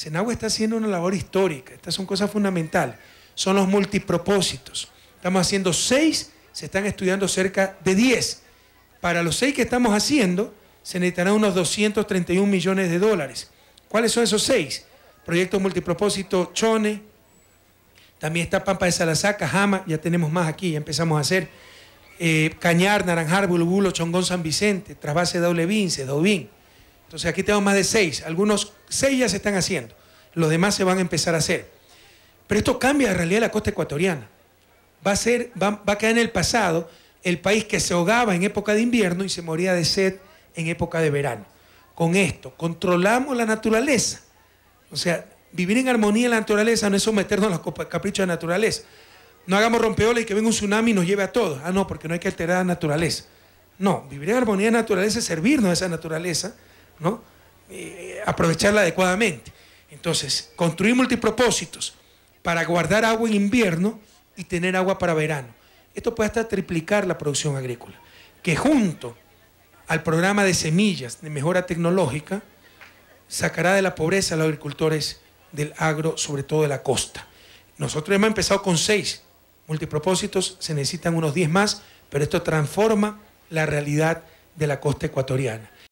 Senagua está haciendo una labor histórica, estas son cosas fundamentales, son los multipropósitos. Estamos haciendo seis, se están estudiando cerca de diez. Para los seis que estamos haciendo, se necesitarán unos 231 millones de dólares. ¿Cuáles son esos seis? Proyectos multipropósito Chone, también está Pampa de Salazaca, Jama, ya tenemos más aquí, ya empezamos a hacer. Eh, Cañar, Naranjar, Bulubulo, Chongón, San Vicente, Trasvase Doble Vince, Dovín. Entonces aquí tenemos más de seis, algunos seis ya se están haciendo, los demás se van a empezar a hacer. Pero esto cambia la realidad de la costa ecuatoriana. Va a, ser, va, a quedar en el pasado el país que se ahogaba en época de invierno y se moría de sed en época de verano. Con esto, controlamos la naturaleza. O sea, vivir en armonía en la naturaleza no es someternos a los caprichos de la naturaleza. No hagamos rompeolas y que venga un tsunami y nos lleve a todos. Ah, no, porque no hay que alterar la naturaleza. No, vivir en armonía en la naturaleza es servirnos a esa naturaleza, ¿no? Eh, aprovecharla adecuadamente. Entonces, construir multipropósitos para guardar agua en invierno y tener agua para verano. Esto puede hasta triplicar la producción agrícola, que junto al programa de semillas de mejora tecnológica sacará de la pobreza a los agricultores del agro, sobre todo de la costa. Nosotros hemos empezado con seis multipropósitos, se necesitan unos diez más, pero esto transforma la realidad de la costa ecuatoriana.